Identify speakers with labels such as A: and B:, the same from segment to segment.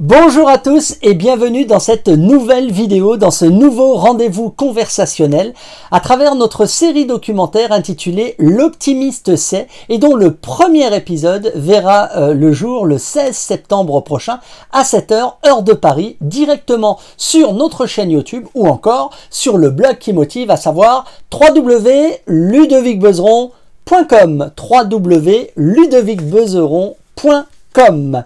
A: Bonjour à tous et bienvenue dans cette nouvelle vidéo, dans ce nouveau rendez-vous conversationnel à travers notre série documentaire intitulée L'optimiste sait et dont le premier épisode verra euh, le jour le 16 septembre prochain à 7h heure de Paris directement sur notre chaîne YouTube ou encore sur le blog qui motive à savoir www.ludovicbezeron.com www.ludovicbezeron.com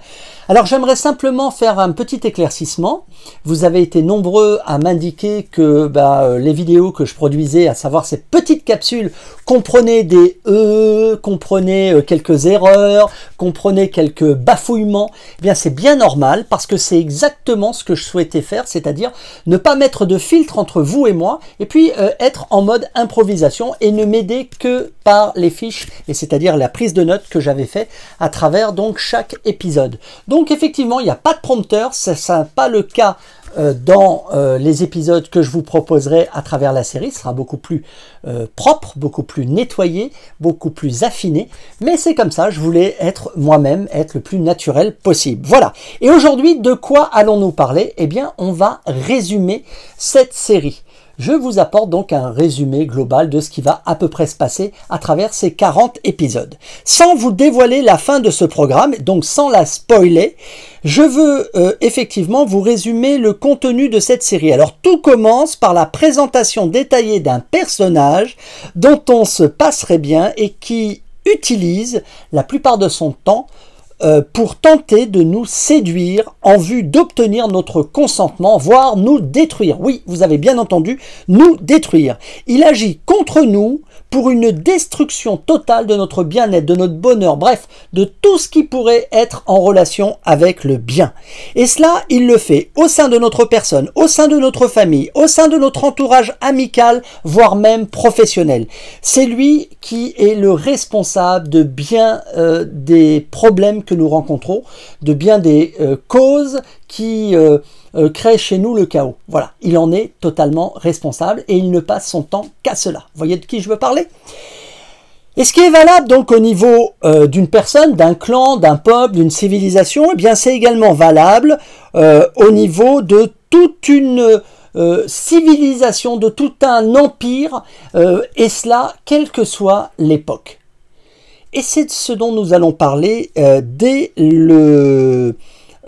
A: alors j'aimerais simplement faire un petit éclaircissement. Vous avez été nombreux à m'indiquer que bah, euh, les vidéos que je produisais, à savoir ces petites capsules, comprenaient des E, comprenaient euh, quelques erreurs, comprenaient quelques bafouillements. Eh bien c'est bien normal parce que c'est exactement ce que je souhaitais faire, c'est-à-dire ne pas mettre de filtre entre vous et moi et puis euh, être en mode improvisation et ne m'aider que par les fiches, et c'est-à-dire la prise de notes que j'avais fait à travers donc chaque épisode. Donc, donc effectivement, il n'y a pas de prompteur, ce n'est pas le cas euh, dans euh, les épisodes que je vous proposerai à travers la série. Ce sera beaucoup plus euh, propre, beaucoup plus nettoyé, beaucoup plus affiné. Mais c'est comme ça, je voulais être moi-même, être le plus naturel possible. Voilà. Et aujourd'hui, de quoi allons-nous parler Eh bien, on va résumer cette série. Je vous apporte donc un résumé global de ce qui va à peu près se passer à travers ces 40 épisodes. Sans vous dévoiler la fin de ce programme, donc sans la spoiler, je veux euh, effectivement vous résumer le contenu de cette série. Alors tout commence par la présentation détaillée d'un personnage dont on se passerait bien et qui utilise la plupart de son temps euh, pour tenter de nous séduire en vue d'obtenir notre consentement, voire nous détruire. Oui, vous avez bien entendu, nous détruire. Il agit contre nous pour une destruction totale de notre bien-être, de notre bonheur, bref, de tout ce qui pourrait être en relation avec le bien. Et cela, il le fait au sein de notre personne, au sein de notre famille, au sein de notre entourage amical, voire même professionnel. C'est lui qui est le responsable de bien euh, des problèmes que nous rencontrons, de bien des euh, causes qui euh, créent chez nous le chaos. Voilà, il en est totalement responsable et il ne passe son temps qu'à cela. Vous voyez de qui je veux parler et ce qui est valable donc au niveau euh, d'une personne, d'un clan, d'un peuple, d'une civilisation, et eh bien c'est également valable euh, au niveau de toute une euh, civilisation, de tout un empire, et cela quelle que soit l'époque. Et c'est de ce dont nous allons parler dès le,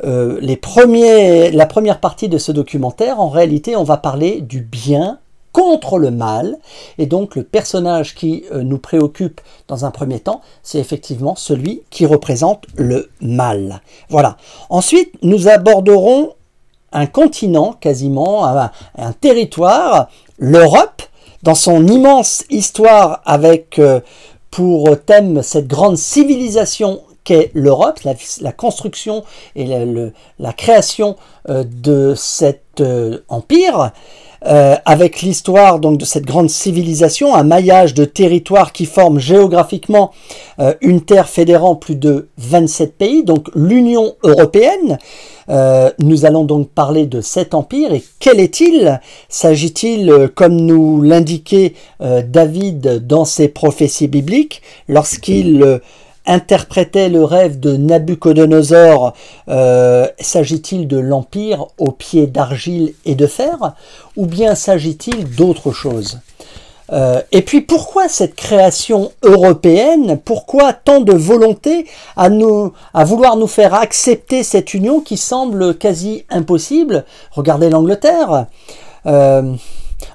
A: les premiers, la première partie de ce documentaire. En réalité, on va parler du bien contre le mal. Et donc le personnage qui euh, nous préoccupe dans un premier temps, c'est effectivement celui qui représente le mal. Voilà. Ensuite, nous aborderons un continent quasiment, un, territoire, l'Europe, dans son immense histoire avec euh, pour thème cette grande civilisation qu'est l'Europe, la, construction et la, création euh, de cette empire, euh, avec l'histoire donc de cette grande civilisation, un maillage de territoires qui forme géographiquement euh, une terre fédérant plus de 27 pays, donc l'Union européenne. Euh, nous allons donc parler de cet empire et quel est-il S'agit-il, comme nous l'indiquait David dans ses prophéties bibliques, lorsqu'il interpréter le rêve de Nabucodonosor, euh, s'agit-il de l'Empire aux pieds d'argile et de fer, ou bien s'agit-il d'autre chose euh, et puis pourquoi cette création européenne Pourquoi tant de volonté à, vouloir nous faire accepter cette union qui semble quasi impossible Regardez l'Angleterre. Euh,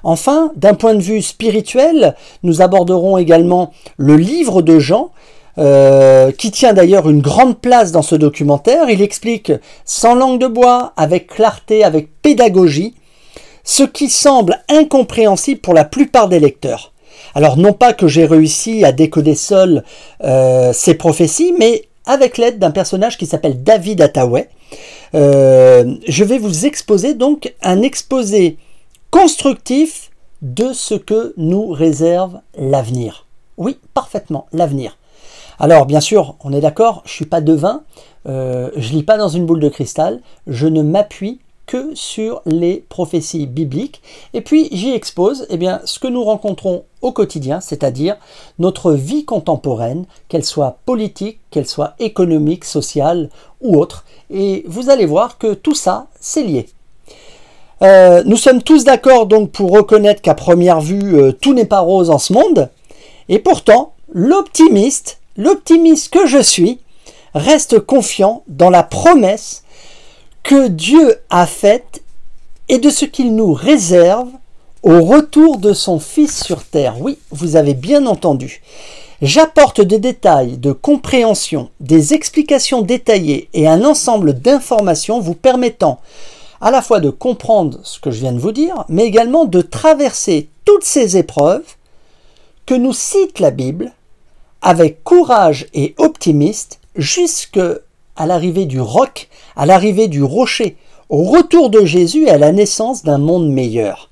A: enfin, d'un point de vue spirituel, nous aborderons également le livre de Jean euh, qui tient d'ailleurs une grande place dans ce documentaire. Il explique sans langue de bois, avec clarté, avec pédagogie, ce qui semble incompréhensible pour la plupart des lecteurs. Alors non pas que j'ai réussi à décoder seul euh, ces prophéties, mais avec l'aide d'un personnage qui s'appelle David Attaway, euh, je vais vous exposer donc un exposé constructif de ce que nous réserve l'avenir. Oui, parfaitement, l'avenir. Alors bien sûr, on est d'accord, je ne suis pas devin, euh, je lis pas dans une boule de cristal, je ne m'appuie que sur les prophéties bibliques. Et puis j'y expose eh bien, ce que nous rencontrons au quotidien, c'est-à-dire notre vie contemporaine, qu'elle soit politique, qu'elle soit économique, sociale ou autre. Et vous allez voir que tout ça, c'est lié. Euh, nous sommes tous d'accord donc pour reconnaître qu'à première vue, euh, tout n'est pas rose en ce monde. Et pourtant, l'optimiste l'optimiste que je suis reste confiant dans la promesse que Dieu a faite et de ce qu'il nous réserve au retour de son Fils sur terre. Oui, vous avez bien entendu. J'apporte des détails de compréhension, des explications détaillées et un ensemble d'informations vous permettant à la fois de comprendre ce que je viens de vous dire, mais également de traverser toutes ces épreuves que nous cite la Bible avec courage et optimiste jusque à l'arrivée du roc, à l'arrivée du rocher, au retour de Jésus et à la naissance d'un monde meilleur.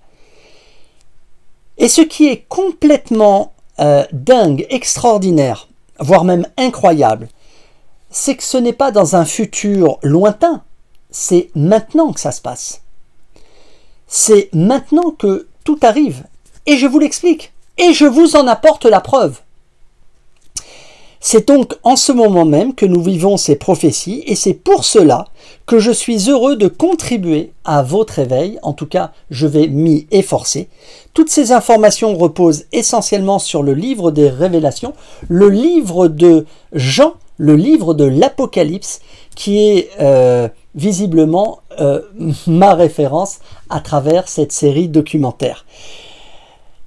A: Et ce qui est complètement euh, dingue, extraordinaire, voire même incroyable, c'est que ce n'est pas dans un futur lointain, c'est maintenant que ça se passe. C'est maintenant que tout arrive. Et je vous l'explique. Et je vous en apporte la preuve. C'est donc en ce moment même que nous vivons ces prophéties et c'est pour cela que je suis heureux de contribuer à votre éveil, en tout cas je vais m'y efforcer. Toutes ces informations reposent essentiellement sur le livre des révélations, le livre de Jean, le livre de l'Apocalypse, qui est euh, visiblement euh, ma référence à travers cette série documentaire.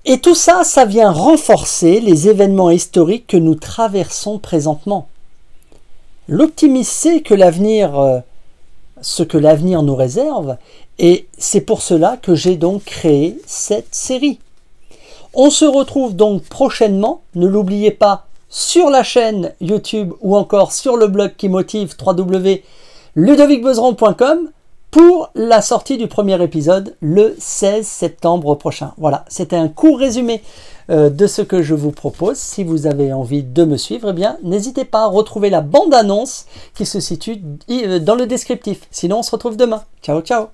A: Et tout ça, ça vient renforcer les événements historiques que nous traversons présentement. L'optimisme sait que l'avenir, euh, ce que l'avenir nous réserve, et c'est pour cela que j'ai donc créé cette série. On se retrouve donc prochainement, ne l'oubliez pas, sur la chaîne YouTube ou encore sur le blog qui motive www.ludovicbeuzeron.com pour la sortie du premier épisode le 16 septembre prochain. Voilà, c'était un court résumé euh, de ce que je vous propose. Si vous avez envie de me suivre, eh bien n'hésitez pas à retrouver la bande-annonce qui se situe euh, dans le descriptif. Sinon, on se retrouve demain. Ciao, ciao